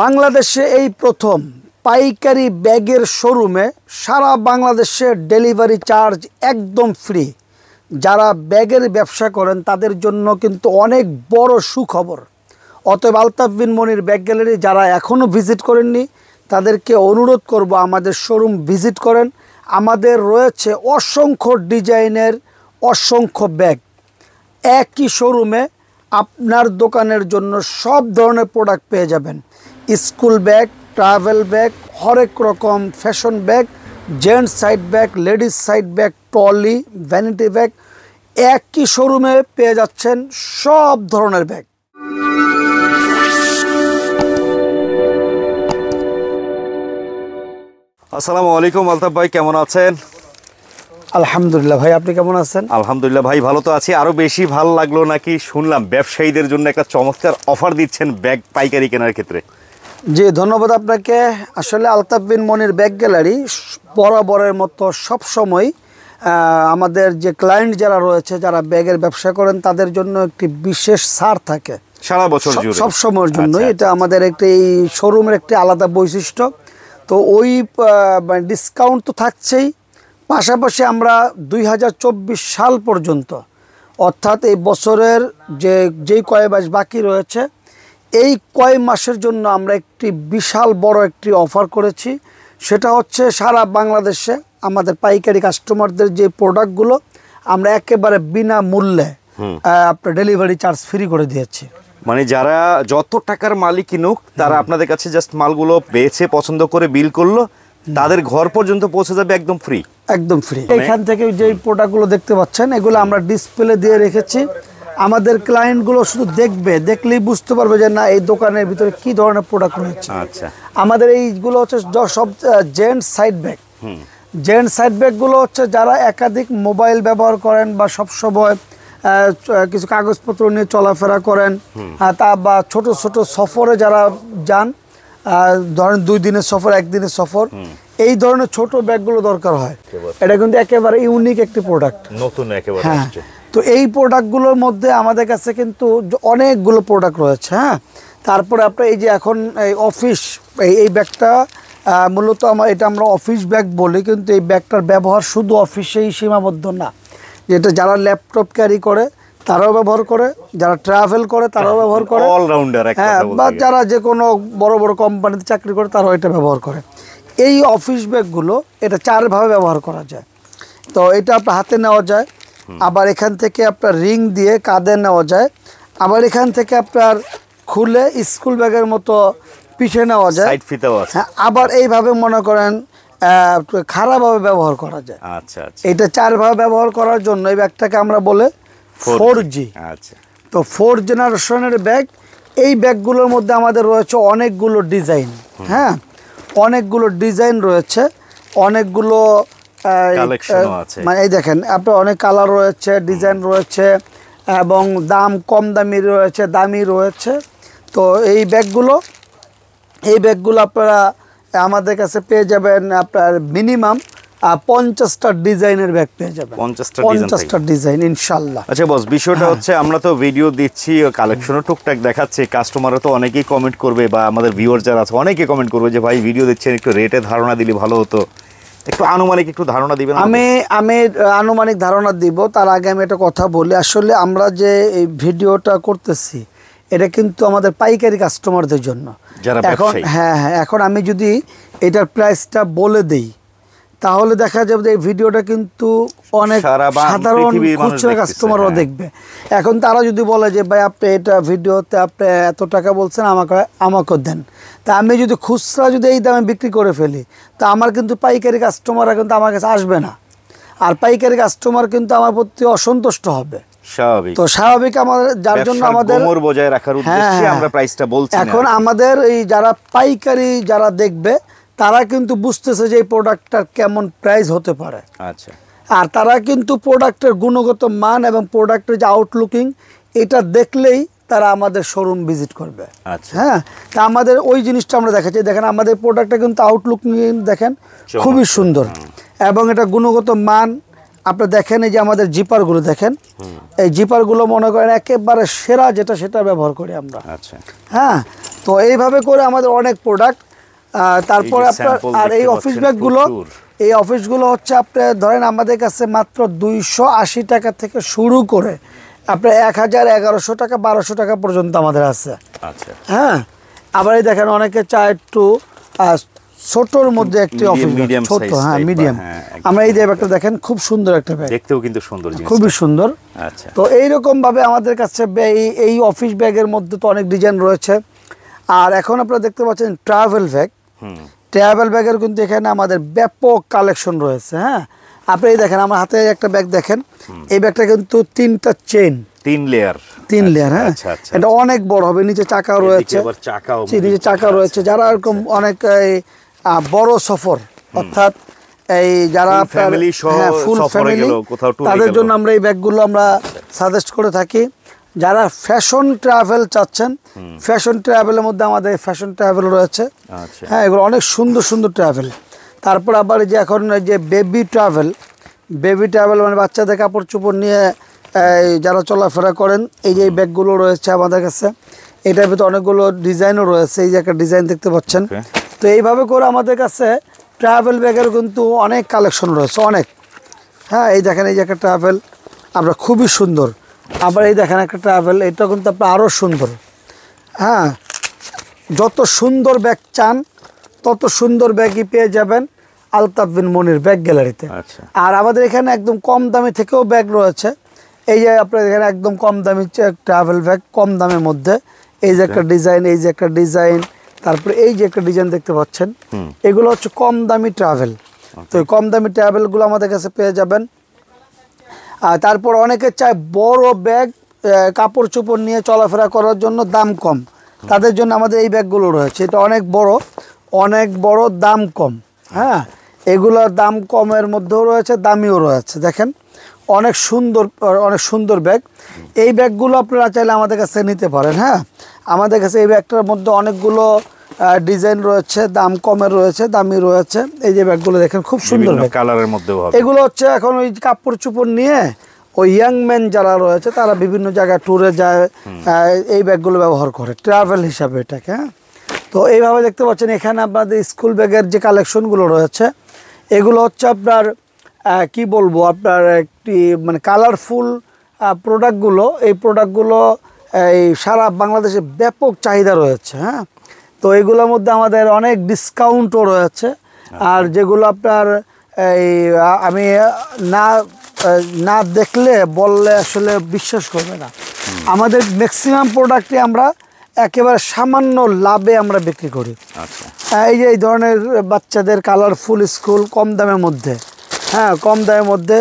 বাংলাদেশে এই প্রথম পাইকারি ব্যাগের শোরুমে সারা বাংলাদেশে ডেলিভারি চার্জ একদম ফ্রি যারা ব্যাগের ব্যবসা করেন তাদের জন্য কিন্তু অনেক বড় সুখবর অতএব আলতাফ বিন মনির ব্যাগ গ্যালারি যারা এখনও ভিজিট করেননি তাদেরকে অনুরোধ করব আমাদের শোরুম ভিজিট করেন আমাদের রয়েছে অসংখ্য ডিজাইনের অসংখ্য ব্যাগ একই শোরুমে আপনার দোকানের জন্য সব ধরনের প্রোডাক্ট পেয়ে যাবেন স্কুল ব্যাগ ট্রাভেল ব্যাগ হরেক রকম fashion bag gents side bag ladies side bag trolley vanity bag একই শোরুমে পেয়ে যাচ্ছেন সব ধরনের ব্যাগ আসসালামু আলাইকুম আলতাফ ভাই কেমন আছেন আলহামদুলিল্লাহ ভাই আপনি কেমন আছেন আলহামদুলিল্লাহ ভাই ভালো তো আছি আরও বেশি ভালো লাগলো নাকি শুনলাম ব্যবসায়ীদের জন্য একটা চমৎকার অফার দিচ্ছেন ব্যাগ পাইকারি কেনার ক্ষেত্রে জি ধন্যবাদ আপনাকে আসলে আলতাফ বিন মনির ব্যাগ গ্যালারি বরাবরের মতো সব সময় আমাদের যে ক্লায়েন্ট যারা রয়েছে যারা ব্যাগের ব্যবসা করেন তাদের জন্য একটি বিশেষ সার থাকে সারা বছর সব সময়ের জন্য আচ্ছা। এটা আমাদের একটি এই শোরুমের একটি আলাদা বৈশিষ্ট্য তো ওই ডিসকাউন্ট মানে তো থাকছেই পাশাপাশি আমরা দুই সাল পর্যন্ত অর্থাৎ এই বছরের যে যেই কয় বাকি রয়েছে এই কয় মাসের জন্য আমরা একটি বিশাল বড় একটি অফার করেছি সেটা হচ্ছে সারা বাংলাদেশে আমাদের পাইকারি কাস্টমারদের যে প্রোডাক্টগুলো আমরা একেবারে বিনামূল্যে আপনার ডেলিভারি চার্জ ফ্রি করে দিয়েছি মানে যারা যত টাকার মালিক কিনুক তারা আপনাদের কাছে জাস্ট মালগুলো পেয়েছে পছন্দ করে বিল করলো তাদের ঘর পর্যন্ত পৌঁছে যাবে একদম ফ্রি একদম ফ্রি মানে এখান থেকে যে প্রোডাক্টগুলো দেখতে পাচ্ছেন এগুলো আমরা ডিসপ্লে দিয়ে রেখেছি আমাদের ক্লায়েন্টগুলো শুধু দেখবে দেখলেই বুঝতে পারবে যে না এই দোকানের ভিতরে কি ধরনের প্রোডাক্ট রয়েছে আচ্ছা আমাদের এইগুলো হচ্ছে সব gents side bag gents side ব্যাগগুলো হচ্ছে যারা একাধিক মোবাইল ব্যবহার করেন বা সবসময় কিছু কাগজপত্র নিয়ে চলাফেরা করেন তা বা ছোট ছোট সফরে যারা যান ধরেন দুই দিনের সফর একদিনের সফর এই ধরনের ছোট ব্যাগগুলো দরকার হয় এটা কিন্তু একেবারে ইউনিক একটি প্রোডাক্ট নতুন একেবারে হ্যাঁ তো এই প্রোডাক্টগুলোর মধ্যে আমাদের কাছে কিন্তু অনেকগুলো প্রোডাক্ট রয়েছে হ্যাঁ তারপরে আপনার এই যে এখন এই অফিস এই ব্যাগটা মূলত আমার এটা আমরা অফিস ব্যাগ বলি কিন্তু এই ব্যাগটার ব্যবহার শুধু অফিসেই সীমাবদ্ধ না যেটা যারা ল্যাপটপ ক্যারি করে তারাও ব্যবহার করে যারা ট্রাভেল করে তারাও ব্যবহার করে অলরাউন্ডার হ্যাঁ বা যারা যে কোনো বড় বড় কোম্পানিতে চাকরি করে তারাও এটা ব্যবহার করে এই অফিস ব্যাগগুলো এটা চারভাবে ব্যবহার করা যায় তো এটা আপনার হাতে নেওয়া যায় আবার এখান থেকে আপনার রিং দিয়ে কাঁধে নেওয়া যায় আবার এখান থেকে আপনার খুলে স্কুল ব্যাগের মতো পিঠে নেওয়া যায় হ্যাঁ আবার এইভাবে মনে করেন খারাপভাবে ব্যবহার করা যায় আচ্ছা আচ্ছা এটা চারভাবে ব্যবহার করার জন্য এই ব্যাগটাকে আমরা বলে ফোর জি আচ্ছা তো ফোর জেনারেশনের ব্যাগ এই ব্যাগগুলোর মধ্যে আমাদের রয়েছে অনেকগুলো ডিজাইন হ্যাঁ অনেকগুলো ডিজাইন রয়েছে অনেকগুলো মানে এই দেখেন আপনার অনেক কালার রয়েছে ডিজাইন রয়েছে এবং দাম কম দামি রয়েছে দামি রয়েছে তো এই ব্যাগগুলো এই ব্যাগগুলো আপনারা আমাদের কাছে পেয়ে যাবেন আপনার মিনিমাম ডিজাইনের ব্যাগ পেয়ে যাবেন ডিজাইন ইনশাল্লাহ আচ্ছা বস বিষয়টা হ্যাঁ। হচ্ছে আমরা তো ভিডিও দিচ্ছি দেখাচ্ছি তো অনেকেই কমেন্ট করবে বা আমাদের ভিউয়ার যারা আছে অনেকে কমেন্ট করবে যে ভাই ভিডিও দিচ্ছেন একটু রেটে ধারণা দিলে ভালো হতো একটু আনুমানিক একটু ধারণা দিবেন আমি আমি আনুমানিক ধারণা দিব তার আগে আমি একটা কথা বলি আসলে আমরা যে এই ভিডিওটা করতেছি এটা কিন্তু আমাদের পাইকারি কাস্টমারদের জন্য এখন হ্যাঁ হ্যাঁ এখন আমি যদি এটার প্রাইসটা বলে দেই তাহলে দেখা যাবে এই ভিডিওটা কিন্তু অনেক সাধারণ খুচরা কাস্টমারও হ্যাঁ। দেখবে এখন তারা যদি বলে যে ভাই আপনি এটা ভিডিওতে আপনি এত টাকা বলছেন আমাকে আমাকে দেন তা আমি যদি খুচরা যদি এই দামে বিক্রি করে ফেলি তা আমার কিন্তু পাইকারি কাস্টমাররা কিন্তু আমার কাছে আসবে না আর পাইকারি কাস্টমার কিন্তু আমার প্রতি অসন্তুষ্ট হবে স্বাভাবিক তো স্বাভাবিক আমাদের যার জন্য আমাদের কোমর বজায় রাখার হ্যাঁ, উদ্দেশ্যে হ্যাঁ। আমরা প্রাইসটা বলছি এখন আমাদের এই যারা পাইকারি যারা দেখবে তারা কিন্তু বুঝতেছে যে এই প্রোডাক্টটার কেমন প্রাইস হতে পারে আচ্ছা আর তারা কিন্তু প্রোডাক্টের গুণগত মান এবং প্রোডাক্টের যে আউটলুকিং এটা দেখলেই তারা আমাদের শোরুম ভিজিট করবে আচ্ছা হ্যাঁ তা আমাদের ওই জিনিসটা আমরা দেখাচ্ছি দেখেন আমাদের প্রোডাক্টটা কিন্তু আউটলুক নিয়ে দেখেন খুবই সুন্দর এবং এটা গুণগত মান আপনি দেখেন এই যে আমাদের জিপারগুলো দেখেন এই জিপারগুলো মনে করেন একেবারে সেরা যেটা সেটা ব্যবহার করি আমরা আচ্ছা হ্যাঁ তো এইভাবে করে আমাদের অনেক প্রোডাক্ট তারপরে আপনার আর এই অফিস ব্যাগগুলো এই অফিসগুলো হচ্ছে আপনি ধরেন আমাদের কাছে মাত্র দুইশো টাকা থেকে শুরু করে আপনার এক হাজার এগারোশো টাকা বারোশো টাকা পর্যন্ত আমাদের আছে আচ্ছা। হ্যাঁ আবার এই দেখেন অনেকে চায় একটু ছোটর মধ্যে একটি অফিস ছোট হ্যাঁ মিডিয়াম হ্যাঁ, আমরা এই যে ব্যাগটা দেখেন খুব সুন্দর একটা ব্যাগ দেখতেও কিন্তু সুন্দর খুবই সুন্দর আচ্ছা তো এইরকম ভাবে আমাদের কাছে এই অফিস ব্যাগের মধ্যে তো অনেক ডিজাইন রয়েছে আর এখন আপনারা দেখতে পাচ্ছেন ট্রাভেল ব্যাগ ট্রাভেল ব্যাগের কিন্তু এখানে আমাদের ব্যাপক কালেকশন রয়েছে হ্যাঁ আপনি দেখেন আমার হাতে একটা ব্যাগ দেখেন এই ব্যাগটা কিন্তু তিনটা চেন তিন লেয়ার তিন লেয়ার আচ্ছা, হ্যাঁ আচ্ছা, আচ্ছা। এটা অনেক বড় হবে নিচে চাকা রয়েছে নিচে চাকা রয়েছে যারা এরকম অনেক বড় সফর অর্থাৎ এই যারা ফুল ফ্যামিলি তাদের জন্য আমরা এই ব্যাগগুলো আমরা সাজেস্ট করে থাকি যারা ফ্যাশন ট্রাভেল চাচ্ছেন ফ্যাশন ট্রাভেলের মধ্যে আমাদের ফ্যাশন ট্রাভেল রয়েছে হ্যাঁ এগুলো অনেক সুন্দর সুন্দর ট্রাভেল তারপর আবার যে এখন যে বেবি ট্রাভেল বেবি ট্রাভেল মানে বাচ্চাদের কাপড় চোপড় নিয়ে যারা চলাফেরা করেন এই যে ব্যাগগুলো রয়েছে আমাদের কাছে এটার ভিতরে অনেকগুলো ডিজাইনও রয়েছে এই যে একটা ডিজাইন দেখতে পাচ্ছেন তো এইভাবে করে আমাদের কাছে ট্রাভেল ব্যাগের কিন্তু অনেক কালেকশন রয়েছে অনেক হ্যাঁ এই দেখেন এই যে একটা ট্রাভেল আমরা খুবই সুন্দর আবার এই দেখেন একটা ট্রাভেল এটা কিন্তু আপনার আরও সুন্দর হ্যাঁ যত সুন্দর ব্যাগ চান তত সুন্দর ব্যাগই পেয়ে যাবেন আলতাফ বিন মনির ব্যাগ গ্যালারিতে আচ্ছা। আর আমাদের এখানে একদম কম দামি থেকেও ব্যাগ রয়েছে এই যে আপনার এখানে একদম কম দামি ট্রাভেল ব্যাগ কম দামের মধ্যে এই যে আচ্ছা। একটা ডিজাইন এই যে একটা ডিজাইন তারপরে এই যে একটা ডিজাইন দেখতে পাচ্ছেন এগুলো হচ্ছে কম দামি ট্রাভেল তো আচ্ছা। কম দামি ট্রাভেলগুলো আমাদের কাছে পেয়ে যাবেন আর তারপর অনেকে চায় বড় ব্যাগ কাপড় চোপড় নিয়ে চলাফেরা করার জন্য দাম কম তাদের জন্য আমাদের এই ব্যাগগুলো রয়েছে এটা অনেক বড় অনেক বড় দাম কম হ্যাঁ এগুলোর দাম কমের মধ্যেও রয়েছে দামিও রয়েছে দেখেন অনেক সুন্দর অনেক সুন্দর ব্যাগ এই ব্যাগগুলো আপনারা চাইলে আমাদের কাছে নিতে পারেন হ্যাঁ আমাদের কাছে এই ব্যাগটার মধ্যে অনেকগুলো ডিজাইন রয়েছে দাম কমের রয়েছে দামি রয়েছে এই যে ব্যাগগুলো দেখেন খুব সুন্দর কালারের মধ্যে এগুলো হচ্ছে এখন ওই কাপড় চুপড় নিয়ে ওই ইয়াংম্যান যারা রয়েছে তারা বিভিন্ন জায়গায় ট্যুরে যায় এই ব্যাগগুলো ব্যবহার করে ট্রাভেল হিসাবে এটাকে হ্যাঁ তো এইভাবে দেখতে পাচ্ছেন এখানে আপনাদের স্কুল ব্যাগের যে কালেকশনগুলো রয়েছে এগুলো হচ্ছে আপনার কি বলবো আপনার একটি মানে কালারফুল প্রোডাক্টগুলো এই প্রোডাক্টগুলো এই সারা বাংলাদেশে ব্যাপক চাহিদা রয়েছে হ্যাঁ তো এগুলোর মধ্যে আমাদের অনেক ডিসকাউন্টও রয়েছে আচ্ছা। আর যেগুলো আপনার এই আমি না না দেখলে বললে আসলে বিশ্বাস করবে না আমাদের ম্যাক্সিমাম প্রোডাক্টে আমরা একেবারে সামান্য লাভে আমরা বিক্রি করি আচ্ছা। হ্যাঁ, এই যে এই ধরনের বাচ্চাদের কালারফুল স্কুল কম দামের মধ্যে হ্যাঁ কম দামের মধ্যে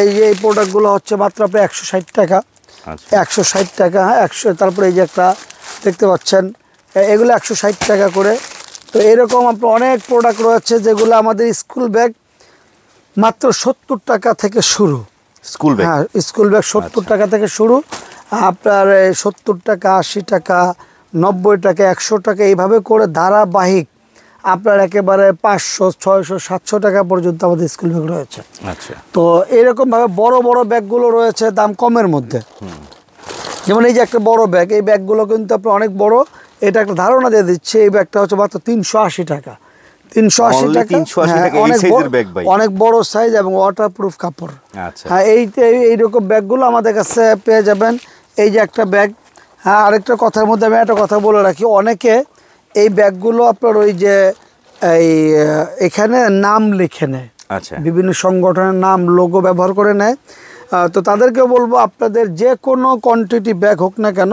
এই যে এই প্রোডাক্টগুলো হচ্ছে মাত্র আপনি একশো ষাট টাকা আচ্ছা। একশো ষাট টাকা হ্যাঁ, একশো তারপরে এই যে একটা দেখতে পাচ্ছেন এগুলো একশো ষাট টাকা করে তো এরকম আপনার অনেক প্রোডাক্ট রয়েছে যেগুলো আমাদের স্কুল ব্যাগ মাত্র সত্তর টাকা থেকে শুরু স্কুল ব্যাগ হ্যাঁ স্কুল ব্যাগ সত্তর আচ্ছা। টাকা থেকে শুরু আপনার সত্তর টাকা আশি টাকা নব্বই টাকা একশো টাকা এইভাবে করে ধারাবাহিক আপনার একেবারে পাঁচশো ছয়শো সাতশো টাকা পর্যন্ত আমাদের স্কুল ব্যাগ রয়েছে আচ্ছা। তো এরকমভাবে বড় বড় ব্যাগগুলো রয়েছে দাম কমের মধ্যে যেমন এই যে একটা বড় ব্যাগ এই ব্যাগগুলো কিন্তু আপনার অনেক বড় এটা একটা ধারণা দিয়ে দিচ্ছে এই ব্যাগটা হচ্ছে মাত্র তিনশো আশি টাকা তিনশো আশি টাকা হ্যাঁ, অনেক বড় সাইজ এবং ওয়াটারপ্রুফ কাপড় আচ্ছা। হ্যাঁ এই এইরকম ব্যাগগুলো আমাদের কাছে পেয়ে যাবেন এই যে একটা ব্যাগ হ্যাঁ আরেকটা কথার মধ্যে আমি একটা কথা বলে রাখি অনেকে এই ব্যাগগুলো আপনার ওই যে এই এখানে নাম লিখে নেয় আচ্ছা বিভিন্ন সংগঠনের নাম লোগো ব্যবহার করে নেয় তো তাদেরকে বলবো আপনাদের যে কোনো কোয়ান্টিটি ব্যাগ হোক না কেন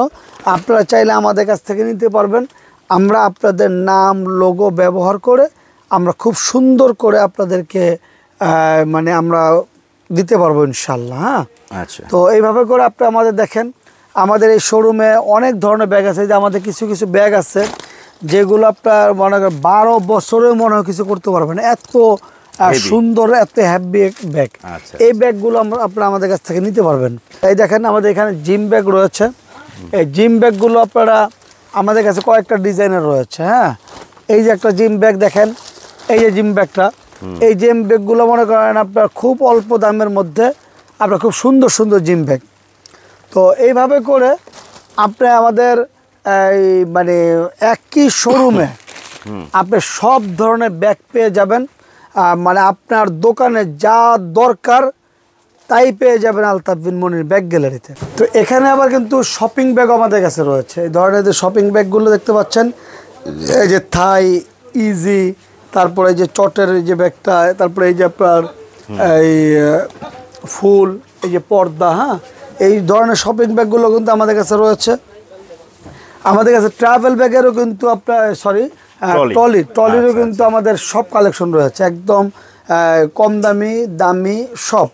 আপনারা চাইলে আমাদের কাছ থেকে নিতে পারবেন আমরা আপনাদের নাম লোগো ব্যবহার করে আমরা খুব সুন্দর করে আপনাদেরকে মানে আমরা দিতে পারবো ইনশাল্লাহ হ্যাঁ আচ্ছা তো এইভাবে করে আপনি আমাদের দেখেন আমাদের এই শোরুমে অনেক ধরনের ব্যাগ আছে যে আমাদের কিছু কিছু ব্যাগ আছে যেগুলো আপনার মনে করেন বারো বছরেও মনে হয় কিছু করতে পারবেন এত সুন্দর এত হ্যাপি আচ্ছা। ব্যাগ এই ব্যাগগুলো আমরা আপনারা আমাদের কাছ থেকে নিতে পারবেন এই দেখেন আমাদের এখানে জিম ব্যাগ রয়েছে এই জিম ব্যাগগুলো আপনারা আমাদের কাছে কয়েকটা ডিজাইনের রয়েছে হ্যাঁ এই যে একটা জিম ব্যাগ দেখেন এই যে জিম ব্যাগটা এই জিম ব্যাগগুলো মনে করেন আপনার খুব অল্প দামের মধ্যে আপনার খুব সুন্দর সুন্দর জিম ব্যাগ তো এইভাবে করে আপনি আমাদের এই মানে একই শোরুমে আপনি সব ধরনের ব্যাগ পেয়ে যাবেন মানে আপনার দোকানে যা দরকার তাই পেয়ে যাবেন আলতাফ বিন মনির ব্যাগ গ্যালারিতে তো এখানে আবার কিন্তু শপিং ব্যাগ আমাদের কাছে রয়েছে এই ধরনের যে শপিং ব্যাগগুলো দেখতে পাচ্ছেন এই যে থাই ইজি তারপরে যে চটের যে ব্যাগটা তারপরে এই যে আপনার এই ফুল এই যে পর্দা হ্যাঁ এই ধরনের শপিং ব্যাগগুলো কিন্তু আমাদের কাছে রয়েছে আমাদের কাছে ট্রাভেল ব্যাগেরও কিন্তু আপনার সরি ট্রলি ট্রলিরও কিন্তু আচ্ছা। আমাদের সব কালেকশন রয়েছে একদম কম দামি দামি সব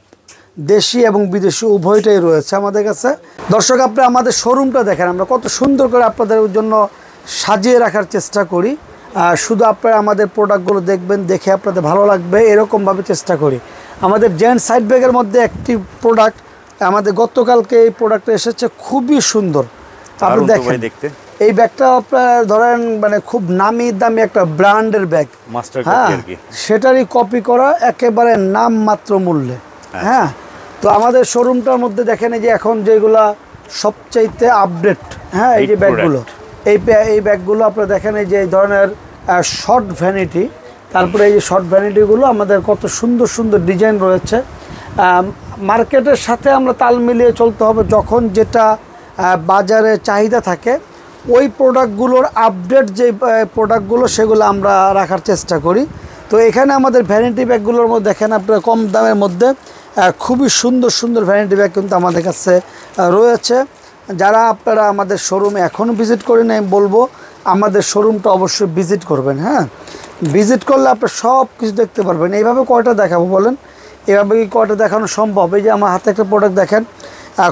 দেশি এবং বিদেশি উভয়টাই রয়েছে আমাদের কাছে দর্শক আপনি আমাদের শোরুমটা দেখেন আমরা কত সুন্দর করে আপনাদের জন্য সাজিয়ে রাখার চেষ্টা করি শুধু আপনারা আমাদের প্রোডাক্টগুলো দেখবেন দেখে আপনাদের ভালো লাগবে এরকমভাবে চেষ্টা করি আমাদের জেন্টস সাইড ব্যাগের মধ্যে একটি প্রোডাক্ট আমাদের গতকালকে এই প্রোডাক্টটা এসেছে খুবই সুন্দর আপনি দেখেন দেখতে এই ব্যাগটা আপনার ধরেন মানে খুব নামি দামি একটা ব্র্যান্ডের ব্যাগ হ্যাঁ সেটারই কপি করা একেবারে নাম মাত্র মূল্যে আচ্ছা। হ্যাঁ তো আমাদের শোরুমটার মধ্যে দেখেন যে এখন যেগুলা সবচাইতে আপডেট হ্যাঁ এই যে ব্যাগগুলো এই এই ব্যাগগুলো আপনারা দেখেন এই যে ধরনের শর্ট ভ্যানিটি তারপরে এই শর্ট ভ্যানিটিগুলো আমাদের কত সুন্দর সুন্দর ডিজাইন রয়েছে মার্কেটের সাথে আমরা তাল মিলিয়ে চলতে হবে যখন যেটা বাজারে চাহিদা থাকে ওই প্রোডাক্টগুলোর আপডেট যে প্রোডাক্টগুলো সেগুলো আমরা রাখার চেষ্টা করি তো এখানে আমাদের ভ্যানিটি ব্যাগগুলোর মধ্যে দেখেন আপনার কম দামের মধ্যে খুবই সুন্দর সুন্দর ভ্যানিটি ব্যাগ কিন্তু আমাদের কাছে রয়েছে যারা আপনারা আমাদের শোরুমে এখনও ভিজিট করেন আমি বলবো আমাদের শোরুমটা অবশ্যই ভিজিট করবেন হ্যাঁ ভিজিট করলে আপনার সব কিছু দেখতে পারবেন এইভাবে কয়টা দেখাবো বলেন এভাবে কি কটা দেখানো সম্ভব এই যে আমার হাতে একটা প্রোডাক্ট দেখেন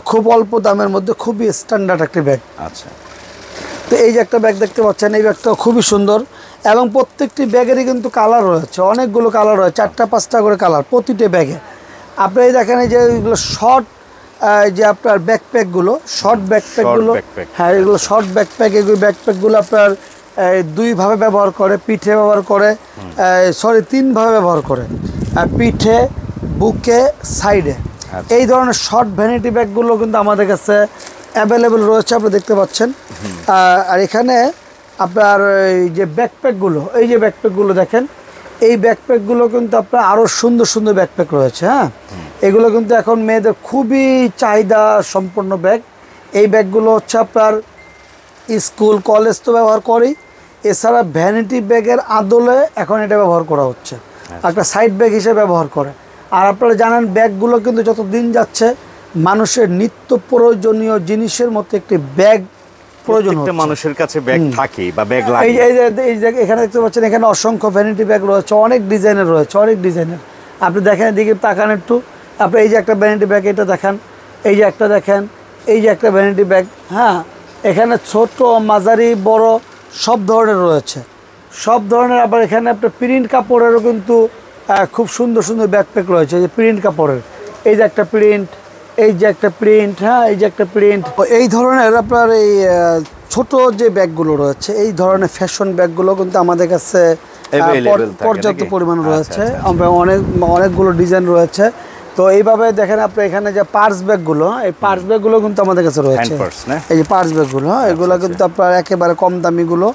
খুব অল্প দামের মধ্যে খুবই স্ট্যান্ডার্ড একটি ব্যাগ আচ্ছা তো এই যে একটা ব্যাগ দেখতে পাচ্ছেন এই ব্যাগটা খুবই সুন্দর এবং প্রত্যেকটি ব্যাগেরই কিন্তু কালার রয়েছে অনেকগুলো কালার রয়েছে চারটা পাঁচটা করে কালার প্রতিটি ব্যাগে আপনি এই দেখেন এই যে এগুলো শর্ট যে আপনার ব্যাকপ্যাকগুলো শর্ট ব্যাকপ্যাকগুলো হ্যাঁ এগুলো শর্ট ব্যাকপ্যাক এগুলো ব্যাকপ্যাকগুলো আপনার দুইভাবে ব্যবহার করে পিঠে ব্যবহার করে সরি তিনভাবে ব্যবহার করে পিঠে বুকে সাইডে আচ্ছা। এই ধরনের শর্ট ভ্যানিটি ব্যাগগুলো কিন্তু আমাদের কাছে অ্যাভেলেবেল রয়েছে আপনি দেখতে পাচ্ছেন আর এখানে আপনার এই যে ব্যাকপ্যাকগুলো এই যে ব্যাকপ্যাকগুলো দেখেন এই ব্যাকপ্যাকগুলো কিন্তু আপনার আরও সুন্দর সুন্দর ব্যাকপ্যাক রয়েছে হ্যাঁ এগুলো কিন্তু এখন মেয়েদের খুবই চাহিদা সম্পন্ন ব্যাগ এই ব্যাগগুলো হচ্ছে আপনার স্কুল কলেজ তো ব্যবহার করেই এছাড়া ভ্যানিটি ব্যাগের আদলে এখন এটা ব্যবহার করা হচ্ছে আচ্ছা। একটা সাইড ব্যাগ হিসেবে ব্যবহার করে আর আপনারা জানেন ব্যাগগুলো কিন্তু যত দিন যাচ্ছে মানুষের নিত্য প্রয়োজনীয় জিনিসের মতো একটি ব্যাগ প্রয়োজন মানুষের কাছে ব্যাগ থাকে বা ব্যাগ লাগে এই যে এখানে দেখতে পাচ্ছেন এখানে অসংখ্য ভ্যানিটি ব্যাগ রয়েছে অনেক ডিজাইনের রয়েছে অনেক ডিজাইনের আপনি দেখেন এদিকে তাকান একটু আপনি এই যে একটা ভ্যানিটি ব্যাগ এটা দেখেন এই যে একটা দেখেন এই যে একটা ভ্যানিটি ব্যাগ হ্যাঁ এখানে ছোট মাঝারি বড় সব ধরনের রয়েছে সব ধরনের আবার এখানে আপনার প্রিন্ট কাপড়েরও কিন্তু হ্যাঁ, খুব সুন্দর সুন্দর ব্যাকপ্যাক রয়েছে যে প্রিন্ট কাপড়ের এই যে একটা প্রিন্ট এই যে একটা প্রিন্ট হ্যাঁ এই যে একটা প্রিন্ট এই ধরনের আপনার এই ছোট যে ব্যাগগুলো রয়েছে এই ধরনের ফ্যাশন ব্যাগগুলো কিন্তু আমাদের কাছে পর্যাপ্ত পরিমাণ আচ্ছা, রয়েছে আচ্ছা, আচ্ছা। অনেক অনেকগুলো ডিজাইন রয়েছে তো এইভাবে দেখেন আপনি এখানে যে পার্স ব্যাগগুলো এই পার্স ব্যাগগুলো কিন্তু আমাদের কাছে রয়েছে এই যে পার্স ব্যাগগুলো হ্যাঁ, এগুলো কিন্তু আপনার একেবারে কম দামিগুলো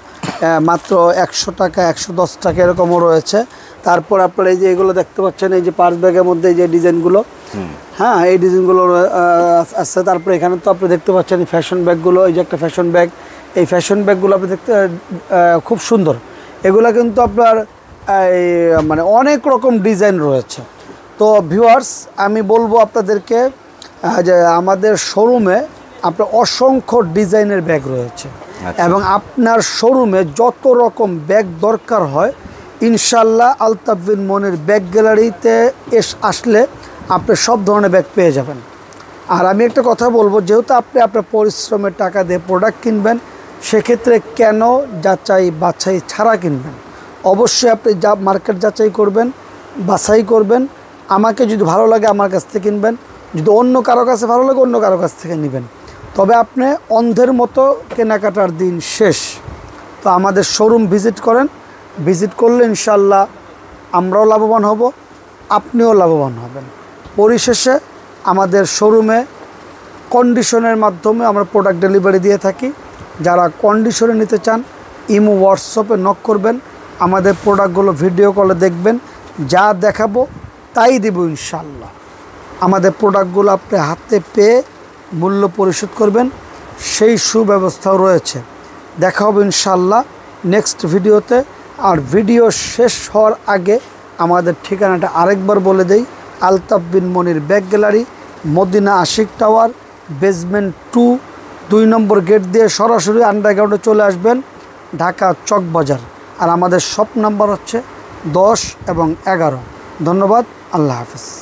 মাত্র একশো টাকা একশো দশ টাকা এরকমও রয়েছে তারপর আপনারা এই যে এগুলো দেখতে পাচ্ছেন এই যে পার্স ব্যাগের মধ্যে যে ডিজাইনগুলো হ্যাঁ এই ডিজাইনগুলো আছে তারপরে এখানে তো আপনি দেখতে পাচ্ছেন এই ফ্যাশন ব্যাগগুলো এই যে একটা ফ্যাশন ব্যাগ এই ফ্যাশন ব্যাগগুলো আপনি দেখতে খুব সুন্দর এগুলো কিন্তু আপনার মানে অনেক রকম ডিজাইন রয়েছে তো ভিউয়ার্স আমি বলবো আপনাদেরকে যে আমাদের শোরুমে আপনার অসংখ্য ডিজাইনের ব্যাগ রয়েছে আচ্ছা। এবং আপনার শোরুমে যত রকম ব্যাগ দরকার হয় ইনশাল্লাহ আলতাফিন মনের ব্যাগ গ্যালারিতে এস আসলে আপনি সব ধরনের ব্যাগ পেয়ে যাবেন আর আমি একটা কথা বলবো যেহেতু আপনি আপনার পরিশ্রমের টাকা দিয়ে প্রোডাক্ট কিনবেন সেক্ষেত্রে কেন যাচাই বাছাই ছাড়া কিনবেন অবশ্যই আপনি যা মার্কেট যাচাই করবেন বাছাই করবেন আমাকে যদি ভালো লাগে আমার কাছ থেকে কিনবেন যদি অন্য কারো কাছে ভালো লাগে অন্য কারো কাছ থেকে নেবেন তবে আপনি অন্ধের মতো কেনাকাটার দিন শেষ তো আমাদের শোরুম ভিজিট করেন ভিজিট করলে ইনশাল্লাহ আমরাও লাভবান হব আপনিও লাভবান হবেন পরিশেষে আমাদের শোরুমে কন্ডিশনের মাধ্যমে আমরা প্রোডাক্ট ডেলিভারি দিয়ে থাকি যারা কন্ডিশনে নিতে চান ইমো হোয়াটসঅ্যাপে নক করবেন আমাদের প্রোডাক্টগুলো ভিডিও কলে দেখবেন যা দেখাবো তাই দেব ইনশাল্লাহ আমাদের প্রোডাক্টগুলো আপনি হাতে পেয়ে মূল্য পরিশোধ করবেন সেই সুব্যবস্থাও রয়েছে দেখা হবে ইনশাল্লাহ নেক্সট ভিডিওতে আর ভিডিও শেষ হওয়ার আগে আমাদের ঠিকানাটা আরেকবার বলে দেই Altaf bin Monir bag gallery Madina Ashiq tower basement two দুই নম্বর গেট দিয়ে সরাসরি আন্ডারগ্রাউন্ডে চলে আসবেন ঢাকা চকবাজার আর আমাদের শপ নাম্বার হচ্ছে দশ এবং এগারো ধন্যবাদ আল্লাহ হাফিজ